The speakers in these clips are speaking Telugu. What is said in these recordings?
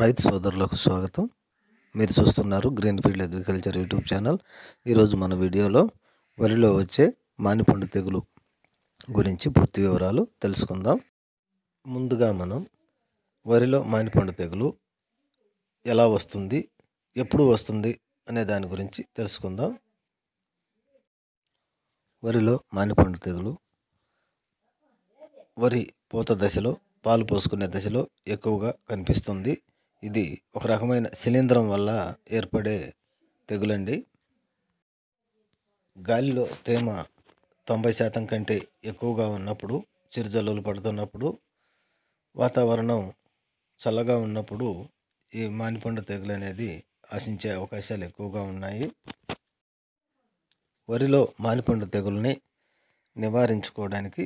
రైతు సోదరులకు స్వాగతం మీరు చూస్తున్నారు green field agriculture YouTube channel ఈరోజు మన వీడియోలో వరిలో వచ్చే మానిపండు తెగులు గురించి పూర్తి వివరాలు తెలుసుకుందాం ముందుగా మనం వరిలో మానిపండు తెగులు ఎలా వస్తుంది ఎప్పుడు వస్తుంది అనే దాని గురించి తెలుసుకుందాం వరిలో మానిపండు తెగులు వరి పూత దశలో పాలు పోసుకునే దశలో ఎక్కువగా కనిపిస్తుంది ఇది ఒక రకమైన శిలీంధ్రం వల్ల ఏర్పడే తెగులండి గాలిలో తేమ తొంభై శాతం కంటే ఎక్కువగా ఉన్నప్పుడు చిరుజల్లులు పడుతున్నప్పుడు వాతావరణం చల్లగా ఉన్నప్పుడు ఈ మానిపండు తెగులు అనేది ఆశించే అవకాశాలు ఎక్కువగా ఉన్నాయి వరిలో మానిపండు తెగుల్ని నివారించుకోవడానికి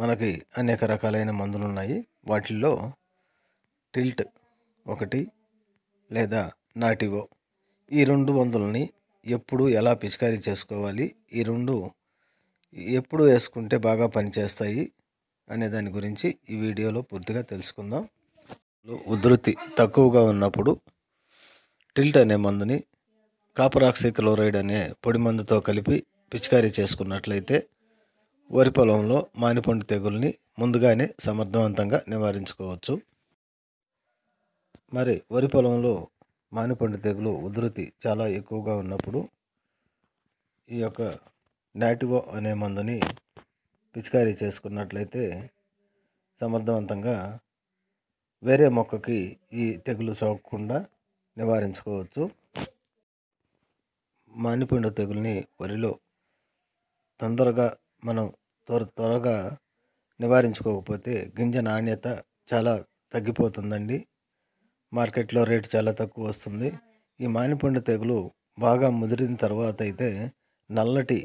మనకి అనేక రకాలైన మందులు ఉన్నాయి వాటిల్లో టిల్ట్ ఒకటి లేదా నాటివో ఈ రెండు మందులని ఎప్పుడు ఎలా పిచికారీ చేసుకోవాలి ఈ రెండు ఎప్పుడు వేసుకుంటే బాగా పనిచేస్తాయి అనే దాని గురించి ఈ వీడియోలో పూర్తిగా తెలుసుకుందాం ఉధృతి తక్కువగా ఉన్నప్పుడు టిల్ట్ అనే మందుని కాపరాక్సి క్లోరైడ్ అనే పొడి మందుతో కలిపి పిచికారీ చేసుకున్నట్లయితే వరి పొలంలో మానిపండు తెగుల్ని ముందుగానే సమర్థవంతంగా నివారించుకోవచ్చు మరి వరి పొలంలో మానిపండు తెగులు ఉధృతి చాలా ఎక్కువగా ఉన్నప్పుడు ఈ యొక్క నాటివో అనే మందుని పిచికారీ చేసుకున్నట్లయితే సమర్థవంతంగా వేరే మొక్కకి ఈ తెగులు సోకకుండా నివారించుకోవచ్చు మానిపండు తెగుల్ని వరిలో తొందరగా మనం త్వర త్వరగా నివారించుకోకపోతే గింజ నాణ్యత చాలా తగ్గిపోతుందండి మార్కెట్లో రేటు చాలా తక్కువ వస్తుంది ఈ మానిపండు తెగులు బాగా ముదిరిన తర్వాత అయితే నల్లటి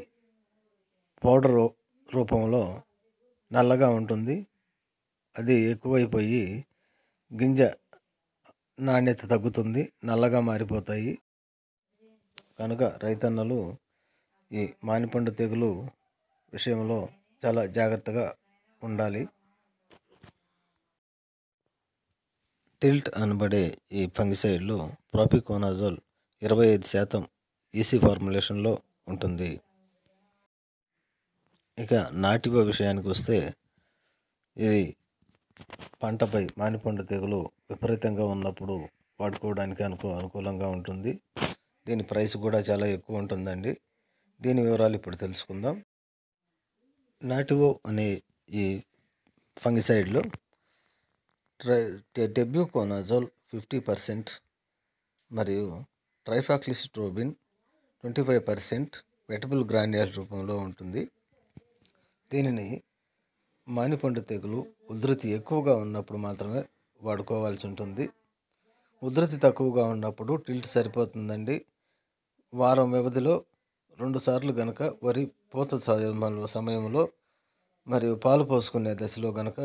పౌడర్ రూపంలో నల్లగా ఉంటుంది అది ఎక్కువైపోయి గింజ నాణ్యత తగ్గుతుంది నల్లగా మారిపోతాయి కనుక రైతన్నలు ఈ మానిపండు తెగులు విషయంలో చాలా జాగ్రత్తగా ఉండాలి టిల్ట్ అనబడే ఈ ఫంగిసైడ్లో ప్రాపికోనాజోల్ ఇరవై ఐదు శాతం ఈసీ ఫార్ములేషన్లో ఉంటుంది ఇక నాటివ విషయానికి వస్తే ఇది పంటపై మానిపండు తెగులు విపరీతంగా ఉన్నప్పుడు వాడుకోవడానికి అనుకూ అనుకూలంగా ఉంటుంది దీని ప్రైస్ కూడా చాలా ఎక్కువ ఉంటుందండి దీని వివరాలు ఇప్పుడు తెలుసుకుందాం నాటివో అనే ఈ ఫంగిసైడ్లో ట్రై కోనాజోల్ ఫిఫ్టీ పర్సెంట్ మరియు trifloxystrobin twenty five percent wettable గ్రాన్యాల రూపంలో ఉంటుంది దీనిని మానిపండు తెగులు ఉధృతి ఎక్కువగా ఉన్నప్పుడు మాత్రమే వాడుకోవాల్సి ఉంటుంది ఉధృతి తక్కువగా ఉన్నప్పుడు టిల్ట్ సరిపోతుందండి వారం వ్యవధిలో రెండుసార్లు గనక వరి పూత సమయంలో మరియు పాలు పోసుకునే దశలో గనక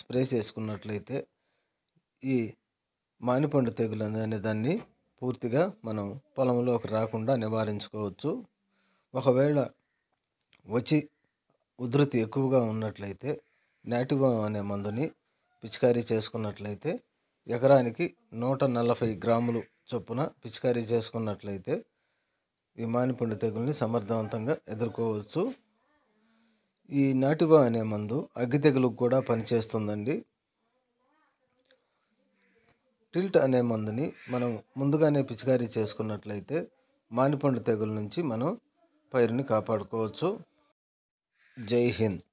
స్ప్రే చేసుకున్నట్లయితే ఈ మానిపండు తెగులు అనే దాన్ని పూర్తిగా మనం పొలంలోకి రాకుండా నివారించుకోవచ్చు ఒకవేళ వచ్చి ఉధృతి ఎక్కువగా ఉన్నట్లయితే నాటివం అనే మందుని పిచికారీ చేసుకున్నట్లయితే ఎకరానికి నూట నలభై గ్రాములు చొప్పున పిచికారీ చేసుకున్నట్లయితే ఈ మానిపండు తెగుల్ని సమర్థవంతంగా ఎదుర్కోవచ్చు ఈ నాటివా అనే మందు అగ్గి తెగులుకు కూడా పనిచేస్తుందండి టిల్ట్ అనే మందుని మనం ముందుగానే పిచికారీ చేసుకున్నట్లయితే మానిపండు తెగుల నుంచి మనం పైరుని కాపాడుకోవచ్చు జై హింద్